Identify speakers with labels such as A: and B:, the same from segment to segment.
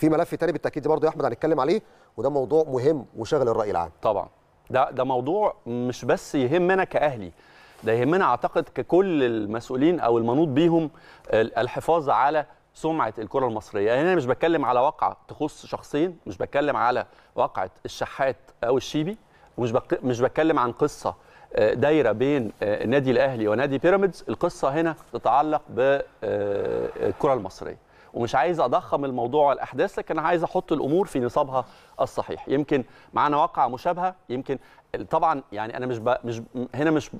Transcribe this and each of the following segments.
A: في ملف تاني بالتاكيد برضه يا احمد هنتكلم عليه وده موضوع مهم وشاغل الراي العام
B: طبعا ده ده موضوع مش بس يهمنا كاهلي ده يهمنا اعتقد ككل المسؤولين او المنوط بيهم الحفاظ على سمعه الكره المصريه يعني انا مش بتكلم على واقعه تخص شخصين مش بتكلم على واقعه الشحات او الشيبي ومش بك... مش بتكلم عن قصه آه، دايره بين النادي آه، الاهلي ونادي بيراميدز القصه هنا تتعلق بالكره آه، المصريه ومش عايز اضخم الموضوع والاحداث لكن عايز احط الامور في نصابها الصحيح يمكن معانا واقعه مشابهه يمكن طبعا يعني انا مش ب... مش هنا مش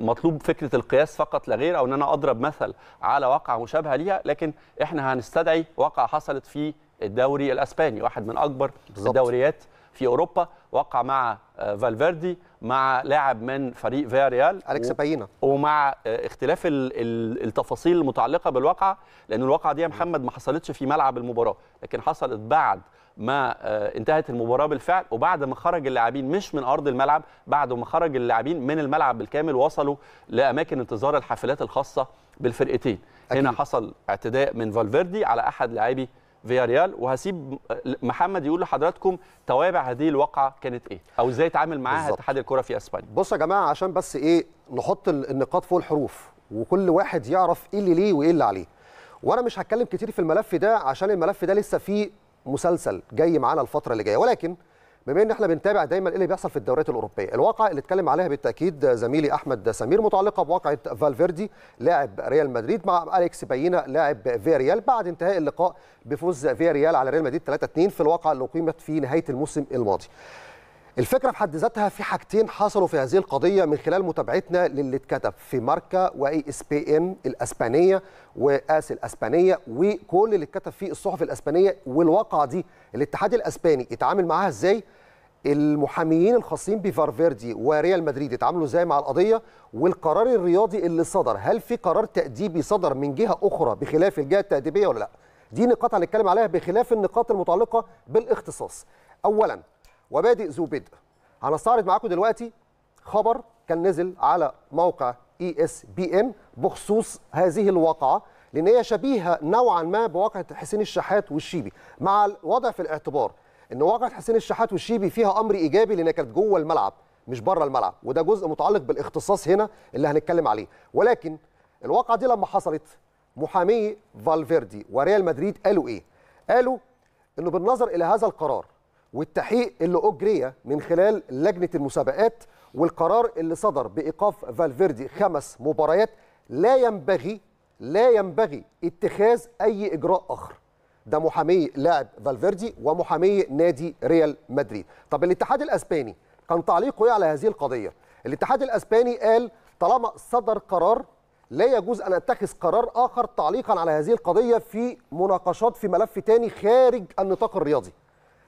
B: مطلوب فكره القياس فقط لا غير او ان انا اضرب مثل على واقعه مشابهه ليها لكن احنا هنستدعي واقعه حصلت في الدوري الاسباني واحد من اكبر بالزبط. الدوريات في اوروبا وقع مع آه، فالفيردي مع لاعب من فريق فياريال اليكس باينا ومع آه، اختلاف التفاصيل المتعلقه بالواقعه لان الواقعه دي يا محمد ما حصلتش في ملعب المباراه لكن حصلت بعد ما آه، انتهت المباراه بالفعل وبعد ما خرج اللاعبين مش من ارض الملعب بعد ما خرج اللاعبين من الملعب بالكامل وصلوا لاماكن انتظار الحافلات الخاصه بالفرقتين أكيد. هنا حصل اعتداء من فالفيردي على احد لاعبي فيا ريال وهسيب محمد يقول لحضراتكم توابع هذه الواقعه كانت ايه او ازاي اتعامل معاها
A: اتحاد الكره في اسبانيا بصوا يا جماعه عشان بس ايه نحط النقاط فوق الحروف وكل واحد يعرف ايه اللي ليه وايه اللي عليه وانا مش هتكلم كتير في الملف ده عشان الملف ده لسه فيه مسلسل جاي معانا الفتره اللي جايه ولكن بما ان احنا بنتابع دايما ايه اللي بيحصل في الدوريات الاوروبيه الواقعه اللي اتكلم عليها بالتاكيد زميلي احمد سمير متعلقه بواقعه فالفيردي لاعب ريال مدريد مع اليكس بينا لاعب فياريال بعد انتهاء اللقاء بفوز فياريال على ريال مدريد 3-2 في الواقعه اللي اقيمت في نهايه الموسم الماضي الفكره في حد ذاتها في حاجتين حصلوا في هذه القضيه من خلال متابعتنا للي اتكتب في ماركا واي اس بي ان الاسبانيه واس الاسبانيه وكل اللي اتكتب فيه الصحف الاسبانيه والواقعه دي الاتحاد الاسباني اتعامل معاها ازاي المحاميين الخاصين بفارفيردي وريال مدريد اتعاملوا ازاي مع القضيه والقرار الرياضي اللي صدر هل في قرار تاديبي صدر من جهه اخرى بخلاف الجهه التاديبيه ولا لا دي نقاط هنتكلم عليها بخلاف النقاط المتعلقه بالاختصاص اولا وبادئ ذو بدء هنستعرض معاكم دلوقتي خبر كان نزل على موقع اي اس بي ام بخصوص هذه الواقعه لان هي شبيهه نوعا ما بواقعه حسين الشحات والشيبي مع الوضع في الاعتبار ان واقعه حسين الشحات والشيبي فيها امر ايجابي لان كانت جوه الملعب مش بره الملعب وده جزء متعلق بالاختصاص هنا اللي هنتكلم عليه ولكن الواقعه دي لما حصلت محامي فالفيردي وريال مدريد قالوا ايه قالوا انه بالنظر الى هذا القرار والتحقيق اللي اجري من خلال لجنه المسابقات والقرار اللي صدر بايقاف فالفيردي خمس مباريات لا ينبغي لا ينبغي اتخاذ اي اجراء اخر ده محامي لاعب فالفيردي ومحامي نادي ريال مدريد طب الاتحاد الاسباني كان تعليقه ايه على هذه القضيه الاتحاد الاسباني قال طالما صدر قرار لا يجوز ان اتخذ قرار اخر تعليقا على هذه القضيه في مناقشات في ملف تاني خارج النطاق الرياضي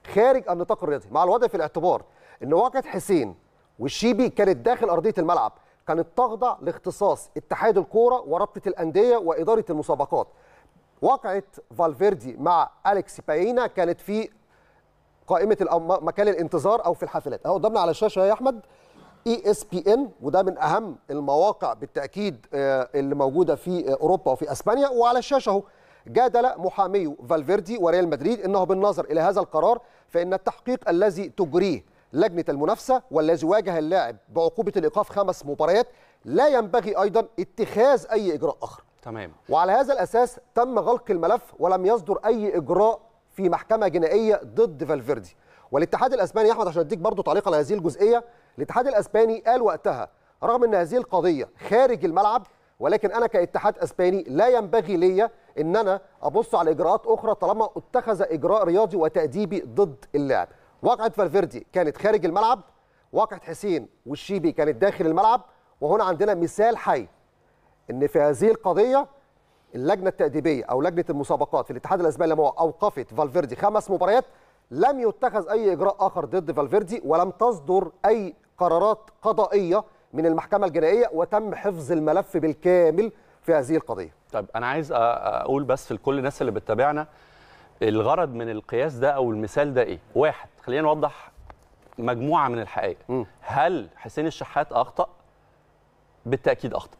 A: خارج النطاق الرياضي مع الوضع في الاعتبار ان واقعه حسين والشيبي كانت داخل ارضيه الملعب كانت تخضع لاختصاص اتحاد الكوره ورابطه الانديه واداره المسابقات واقعه فالفيردي مع اليكس باينا كانت في قائمه مكان الانتظار او في الحافلات اهو قدامنا على الشاشه يا احمد اي اس بي ان وده من اهم المواقع بالتاكيد آه، اللي موجوده في اوروبا وفي اسبانيا وعلى الشاشه اهو جادل محامي فالفيردي وريال مدريد انه بالنظر الى هذا القرار فان التحقيق الذي تجريه لجنه المنافسه والذي واجه اللاعب بعقوبه الايقاف خمس مباريات لا ينبغي ايضا اتخاذ اي اجراء اخر. تمام. وعلى هذا الاساس تم غلق الملف ولم يصدر اي اجراء في محكمه جنائيه ضد فالفيردي. والاتحاد الاسباني يا احمد عشان اديك برضه تعليق على هذه الجزئيه، الاتحاد الاسباني قال وقتها رغم ان هذه القضيه خارج الملعب ولكن انا كاتحاد اسباني لا ينبغي ليا ان انا ابص على اجراءات اخرى طالما اتخذ اجراء رياضي وتاديبي ضد اللاعب واقعه فالفيردي كانت خارج الملعب واقعه حسين والشيبي كانت داخل الملعب وهنا عندنا مثال حي ان في هذه القضيه اللجنه التاديبيه او لجنه المسابقات في الاتحاد الاسباني لما اوقفت فالفيردي خمس مباريات لم يتخذ اي اجراء اخر ضد فالفيردي ولم تصدر اي قرارات قضائيه من المحكمه الجنائيه وتم حفظ الملف بالكامل في هذه القضيه
B: طيب انا عايز اقول بس لكل الناس اللي بتتابعنا الغرض من القياس ده او المثال ده ايه واحد خلينا نوضح مجموعه من الحقائق م. هل حسين الشحات اخطا بالتاكيد اخطا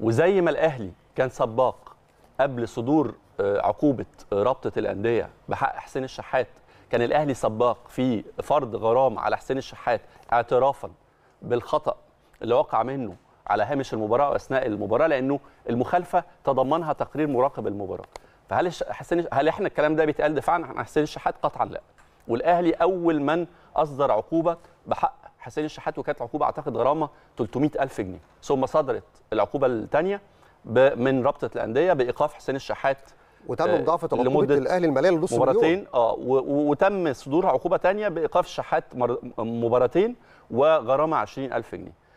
B: وزي ما الاهلي كان سباق قبل صدور آه، عقوبه آه، رابطه الانديه بحق حسين الشحات كان الاهلي سباق في فرض غرام على حسين الشحات اعترافا بالخطا اللي وقع منه على هامش المباراه واثناء المباراه لانه المخالفه تضمنها تقرير مراقب المباراه فهل حسين هل احنا الكلام ده بيتقال دفاعا عن حسين الشحات قطعا لا والاهلي اول من اصدر عقوبه بحق حسين الشحات وكانت عقوبه اعتقد غرامه 300000 جنيه ثم صدرت العقوبه الثانيه من رابطه الانديه بايقاف حسين الشحات وتم مضاعفه آه، عقوبه الاهلي الماليه لنص مباراتين اه وتم صدور عقوبه ثانيه بايقاف الشحات مباراتين وغرامه 20000 جنيه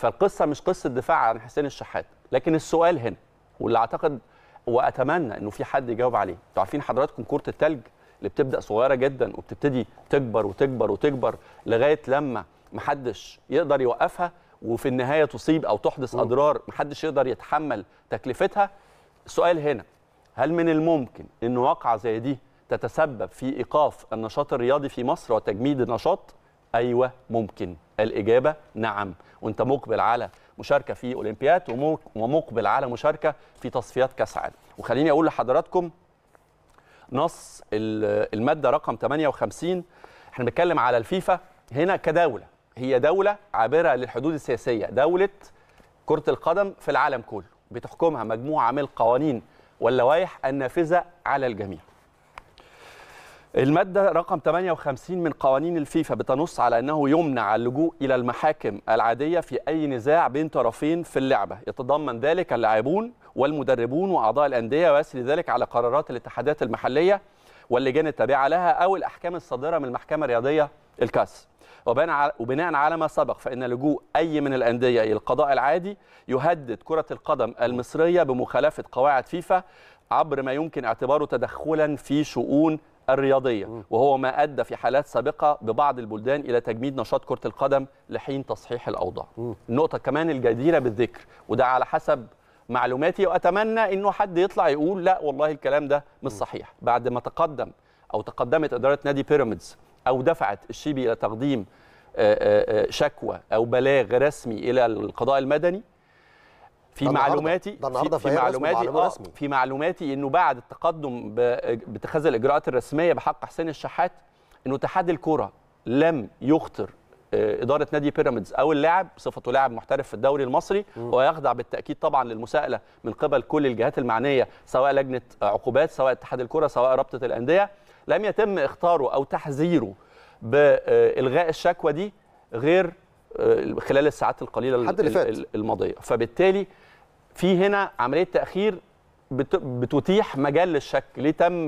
B: فالقصه مش قصه دفاع عن حسين الشحات لكن السؤال هنا واللي اعتقد واتمنى انه في حد يجاوب عليه انتوا عارفين حضراتكم كره التلج اللي بتبدا صغيره جدا وبتبتدي تكبر وتكبر وتكبر لغايه لما محدش يقدر يوقفها وفي النهايه تصيب او تحدث اضرار محدش يقدر يتحمل تكلفتها السؤال هنا هل من الممكن ان واقعه زي دي تتسبب في ايقاف النشاط الرياضي في مصر وتجميد النشاط ايوه ممكن الاجابه نعم وانت مقبل على مشاركه في اولمبياد ومقبل على مشاركه في تصفيات كاس عالم وخليني اقول لحضراتكم نص الماده رقم 58 احنا بنتكلم على الفيفا هنا كدوله هي دوله عابره للحدود السياسيه دوله كره القدم في العالم كله بتحكمها مجموعه من القوانين واللوائح النافذه على الجميع المادة رقم 58 من قوانين الفيفا بتنص على أنه يمنع اللجوء إلى المحاكم العادية في أي نزاع بين طرفين في اللعبة يتضمن ذلك اللاعبون والمدربون وأعضاء الأندية ويسري ذلك على قرارات الاتحادات المحلية واللجان التابعة لها أو الأحكام الصادرة من المحكمة الرياضية الكاس وبناء على ما سبق فإن لجوء أي من الأندية إلى القضاء العادي يهدد كرة القدم المصرية بمخالفة قواعد فيفا عبر ما يمكن اعتباره تدخلا في شؤون الرياضية وهو ما أدى في حالات سابقة ببعض البلدان إلى تجميد نشاط كرة القدم لحين تصحيح الأوضاع النقطة كمان الجديرة بالذكر وده على حسب معلوماتي وأتمنى أنه حد يطلع يقول لا والله الكلام ده مش صحيح بعد ما تقدم أو تقدمت إدارة نادي بيراميدز أو دفعت الشيبي إلى تقديم آه، آه، آه، شكوى أو بلاغ رسمي إلى القضاء المدني في معلوماتي في,
A: في معلوماتي آه
B: في معلوماتي انه بعد التقدم باتخاذ الاجراءات الرسميه بحق حسين الشحات انه اتحاد الكره لم يخطر آه، اداره نادي بيراميدز او اللاعب صفته لاعب محترف في الدوري المصري ويخضع بالتاكيد طبعا للمساءله من قبل كل الجهات المعنيه سواء لجنه عقوبات سواء اتحاد الكره سواء رابطه الانديه لم يتم اختاره او تحذيره بالغاء الشكوى دي غير آه، خلال الساعات القليله الماضيه فبالتالي في هنا عمليه تاخير بتتيح مجال للشك ليه تم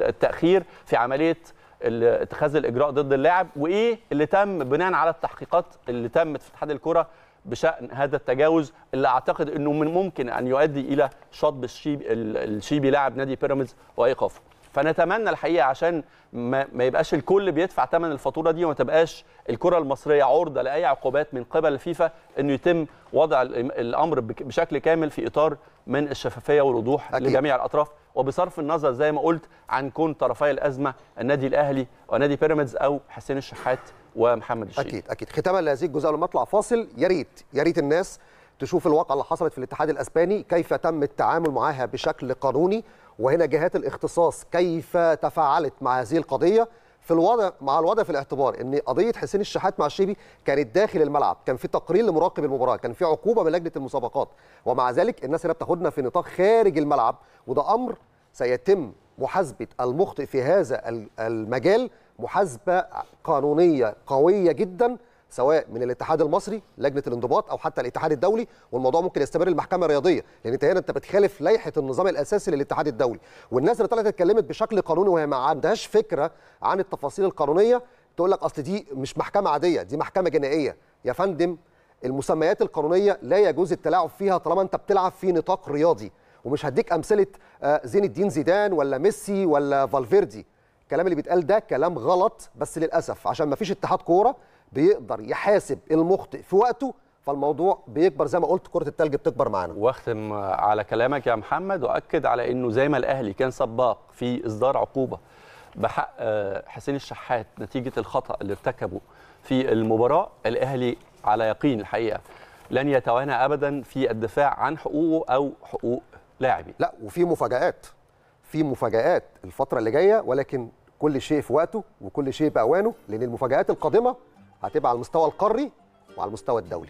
B: التاخير في عمليه اتخاذ الاجراء ضد اللاعب وايه اللي تم بناء على التحقيقات اللي تمت في اتحاد الكره بشان هذا التجاوز اللي اعتقد انه من ممكن ان يؤدي الى شطب الشيبي الشيبي لاعب نادي بيراميدز وايقافه فنتمنى الحقيقه عشان ما, ما يبقاش الكل بيدفع ثمن الفاتوره دي وما تبقاش الكره المصريه عرضه لاي عقوبات من قبل الفيفا انه يتم وضع الامر بشكل كامل في اطار من الشفافيه والوضوح أكيد. لجميع الاطراف وبصرف النظر زي ما قلت عن كون طرفي الازمه النادي الاهلي ونادي بيراميدز او حسين الشحات ومحمد الشيخ اكيد اكيد
A: ختاما لهذه الجزئيه لما اطلع فاصل يا ريت يا ريت الناس تشوف الواقعه اللي حصلت في الاتحاد الاسباني كيف تم التعامل معاها بشكل قانوني وهنا جهات الاختصاص كيف تفاعلت مع هذه القضيه في الوضع مع الوضع في الاعتبار ان قضيه حسين الشحات مع الشيبي كانت داخل الملعب كان في تقرير لمراقب المباراه كان في عقوبه من لجنه المسابقات ومع ذلك الناس هنا بتاخدنا في نطاق خارج الملعب وده امر سيتم محاسبه المخطئ في هذا المجال محاسبه قانونيه قويه جدا سواء من الاتحاد المصري لجنه الانضباط او حتى الاتحاد الدولي والموضوع ممكن يستمر المحكمه الرياضيه لان يعني انت هنا انت بتخالف لائحه النظام الاساسي للاتحاد الدولي والناس اللي طلعت اتكلمت بشكل قانوني وهي ما عندهاش فكره عن التفاصيل القانونيه تقول لك اصل دي مش محكمه عاديه دي محكمه جنائيه يا فندم المسميات القانونيه لا يجوز التلاعب فيها طالما انت بتلعب في نطاق رياضي ومش هديك امثله آه، زين الدين زيدان ولا ميسي ولا فالفيردي الكلام اللي بيتقال ده كلام غلط بس للاسف عشان ما فيش اتحاد كوره بيقدر يحاسب المخطئ في وقته فالموضوع بيكبر زي ما قلت كره الثلج بتكبر معانا واختم
B: على كلامك يا محمد واكد على انه زي ما الاهلي كان سباق في اصدار عقوبه بحق آه، حسين الشحات نتيجه الخطا اللي ارتكبه في المباراه الاهلي على يقين الحقيقه لن يتوانى ابدا في الدفاع عن حقوقه
A: او حقوق لاعبي لا وفي مفاجات في مفاجات الفتره اللي جايه ولكن كل شيء في وقته وكل شيء باوانه لان المفاجات القادمه هتبقى على المستوى القاري وعلى المستوى الدولي